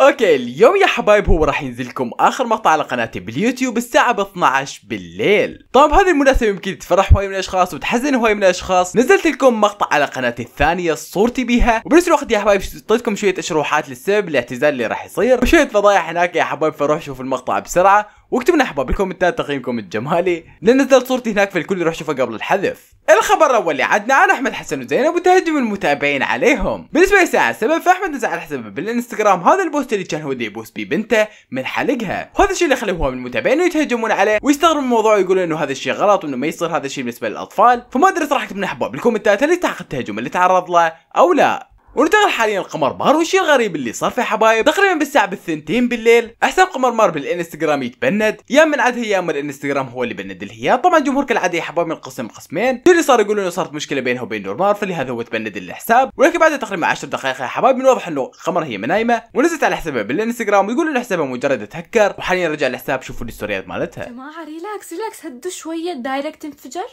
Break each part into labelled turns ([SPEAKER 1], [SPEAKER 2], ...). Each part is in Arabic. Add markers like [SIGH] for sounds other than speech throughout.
[SPEAKER 1] اوكي اليوم يا حبايب هو راح ينزلكم اخر مقطع على قناتي باليوتيوب الساعة 12 بالليل طبعا بهذه المناسبة يمكن تفرح هواي من الاشخاص وتحزن هواي من الاشخاص نزلت لكم مقطع على قناتي الثانية صورتي بها وبنفس الوقت يا حبايب اعطيتكم شوية اشروحات للسبب الاعتزال اللي راح يصير وشوية فضايح هناك يا حبايب فروح شوفوا المقطع بسرعة واكتبنا احباب بالكومنتات تقييمكم الجمالي لان نزلت صورتي هناك فالكل يروح يشوفها قبل الحذف الخبر الاول اللي عدنا عن احمد حسن وزينب وتهجم المتابعين عليهم بالنسبه لساعه السبب فاحمد نزل على حسابه بالانستغرام هذا البوست اللي كان هو يبوس بيه بنته من حلقها وهذا الشيء اللي خلى هو من المتابعين يتهجمون عليه ويستغربوا الموضوع ويقولوا انه هذا الشيء غلط وانه ما يصير هذا الشيء بالنسبه للاطفال فما ادري صراحه اكتب احباب بالكومنتات هل يستحق التهجم اللي تعرض له او لا ونتغل حاليا لقمر مار والشي الغريب اللي صار في حبايب تقريبا بالساعه بالثنتين بالليل حساب قمر مار بالانستغرام يتبند يا من عدها يا اما الانستغرام هو اللي بند الهياب طبعا جمهور كالعاده يا حبايب قسم قسمين اللي صار يقولون انه صارت مشكله بينها وبين نور مار فلهذا هو تبند الحساب ولكن بعد تقريبا 10 دقائق يا حبايب من واضح انه قمر هي منايمه ونزلت على حسابها بالانستغرام ويقول انه حسابها مجرد تهكر وحاليا رجع الحساب شوفوا الستوريات مالتها
[SPEAKER 2] جماعه ريلاكس
[SPEAKER 3] ريلاكس هدوا شويه الدايركت انفجر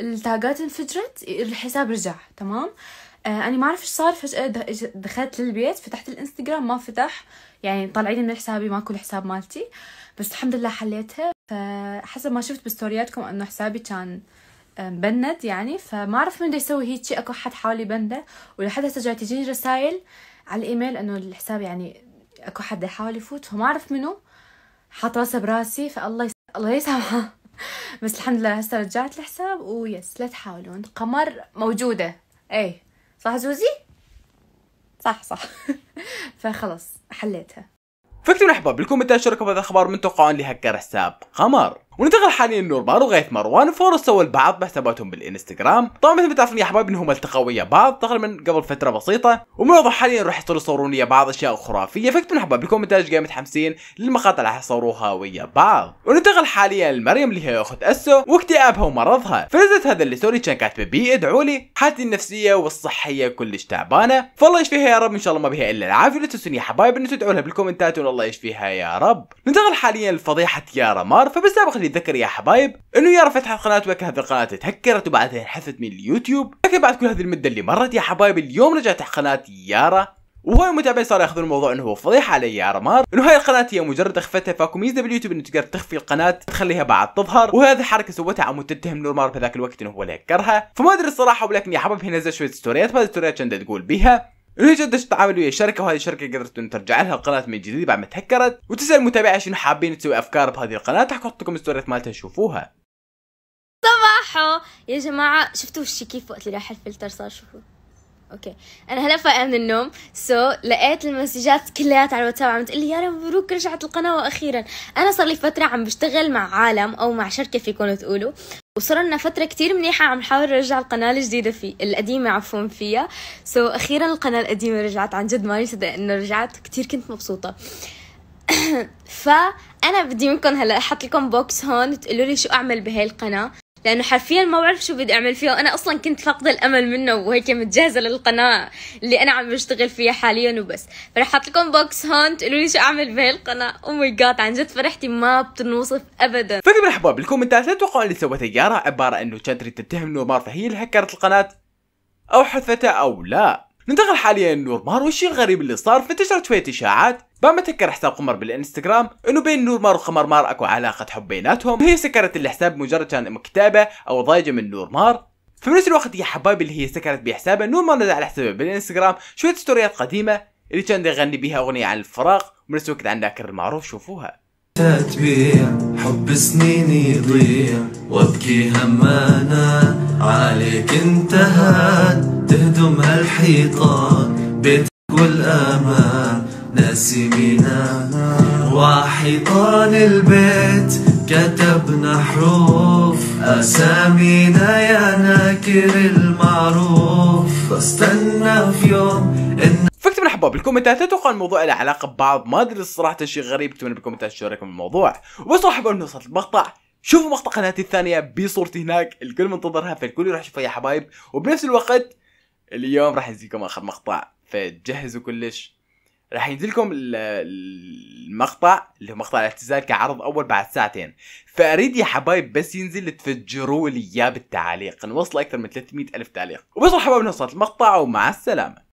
[SPEAKER 3] التاجات انفجرت الحساب رجع تمام آه، انا ما اعرف ايش صار فجاه دخلت للبيت فتحت الانستغرام ما فتح يعني طالعين من حسابي ماكو الحساب مالتي بس الحمد لله حليتها فحسب ما شفت بستورياتكم انه حسابي كان مبند آه، يعني فما اعرف من بده يسوي هيك شيء اكو حد حاولي بنده ولحد هسه جاي تجيني رسائل على الايميل انه الحساب يعني اكو حد يحاول يفوت فما اعرف منو حاط راسه براسي فالله يس... الله يسامحه [LAUGHS] بس الحمد لله هسه رجعت الحساب ويس لا تحاولون قمر موجوده اي صح زوزي صح صح [LAUGHS] فخلص حليتها
[SPEAKER 1] فكتبوا الاحباب بالكومنتات شاركوا بهذا الخبر من توقعون لهكر حساب قمر وننتقل حاليا لنورمان وغيث مروان وفورس سووا البعض بحساباتهم بالانستغرام طبعا مثل ما تعرفون يا حبايب انهم التقوا ويا بعض تقريبا قبل فتره بسيطه ومن الواضح حاليا راح يصيروا يصورون ويا بعض اشياء خرافيه فاكتبوا لنا حبايب الكومنتات جاي متحمسين للمقاطع اللي راح يصوروها ويا بعض وننتقل حاليا لمريم اللي هي اخت اسو واكتئابها ومرضها فنزلت هذا اللي سوري كان كاتبه بي ادعوا لي حالتي النفسيه والصحيه كلش تعبانه فالله يشفيها يا رب ان شاء الله ما بها الا العافيه لا تنسون يا حبايب ان تدعوا لها بالكومنتات والله يشفيها يا رب ننتقل حاليا لفضيحه يارا مار فبالسابق اللي يتذكر يا حبايب انه يارا فتحت قناه ويك هذه القناه تهكرت وبعدها انحذفت من اليوتيوب لكن بعد كل هذه المده اللي مرت يا حبايب اليوم رجعت قناه يارا وهو المتابعين صاروا ياخذون الموضوع انه هو فضيحه على يا رمار انه هاي القناه هي مجرد اخفتها فاكو ميزه باليوتيوب انه تقدر تخفي القناه تخليها بعد تظهر وهذه حركه سوتها عمود تتهم نورمار في ذاك الوقت انه هو اللي هكرها فما ادري الصراحه ولكن يا حبايب هي نزل شويه ستوريات وهذه الستوريات كانت تقول بها انه جدش تتعامل ويا الشركة وهذه الشركه قدرت ان ترجع لها القناه من جديد بعد ما تهكرت وتسال المتابعين شنو حابين تسوي افكار بهذه القناه راح احط لكم ستوريات مالتها شوفوها
[SPEAKER 2] صباحو يا جماعه شفتوا وشي كيف وقت اللي راح الفلتر صار شوفوا اوكي انا هلا فايقه من النوم سو so, لقيت المسجات كلياتها على الواتساب عم تقول لي يا رب مبروك رجعت القناه واخيرا انا صار لي فتره عم بشتغل مع عالم او مع شركه فيكم تقولوا لنا فترة كتير منيحة عم نحاول نرجع القناة الجديدة في القديمة عفوا فيها سو so, أخيرا القناة القديمة رجعت عن جد ماني صدق إنه رجعت كتير كنت مبسوطة [COUGHS] فأنا بدي منكم هلا أحط لكم بوكس هون تقولوا لي شو أعمل بهاي القناة لانه حرفيا ما بعرف شو بدي اعمل فيه وانا اصلا كنت فاقده الامل منه وهيك متجهزه للقناه اللي انا عم بشتغل فيها حاليا وبس فرح احط لكم بوكس هون تقولوا لي شو اعمل بهي القناه او oh ماي جاد عن جد فرحتي ما بتنوصف ابدا فكم
[SPEAKER 1] الاحباب بالكومنتات لا تتوقعوا اللي سوته يارا عباره انه تشانتري تتهم انه مارفا هي اللي هكرت القناه او حثتها او لا ننتقل حاليا لنور مار والشيء الغريب اللي صار فانتشرت شويه اشاعات بما تسكر حساب قمر بالانستغرام انه بين نور مار وقمر مار اكو علاقه حب بيناتهم وهي سكرت الحساب مجرد كان مكتابه او ضايجه من نور مار في نفس الوقت يا حبايبي اللي هي سكرت بحسابها نور مار نزل على حسابها بالانستغرام شويه ستوريات قديمه اللي كان يغني بها اغنيه عن الفراق ومن نفس الوقت عن ذاكر المعروف شوفوها
[SPEAKER 3] تبيع حب سنيني يضيع وابكي همانا عليك انتهت تهدم الحيطان بيتك والأمان ناسمينا وحيطان البيت كتبنا
[SPEAKER 1] حروف أسامينا يا ناكر المعروف استنى في يوم إن فاكتب حباب الكومنتات لا تتوقع الموضوع له علاقة ببعض ما أدري الصراحة شيء غريب اكتب بالكومنتات رايكم الموضوع بس راح أقول وصلت المقطع شوفوا مقطع قناتي الثانية بصورتي هناك الكل منتظرها فالكل راح يشوفها يا حبايب وبنفس الوقت اليوم راح ينزلكم اخر مقطع فجهزوا كلش راح ينزلكم المقطع اللي هو مقطع الاعتزال كعرض اول بعد ساعتين فاريد يا حبايب بس ينزل تفجروا لي اياه بالتعليق نوصل اكثر من 300 الف تعليق وبس حبايب نوصل المقطع ومع السلامه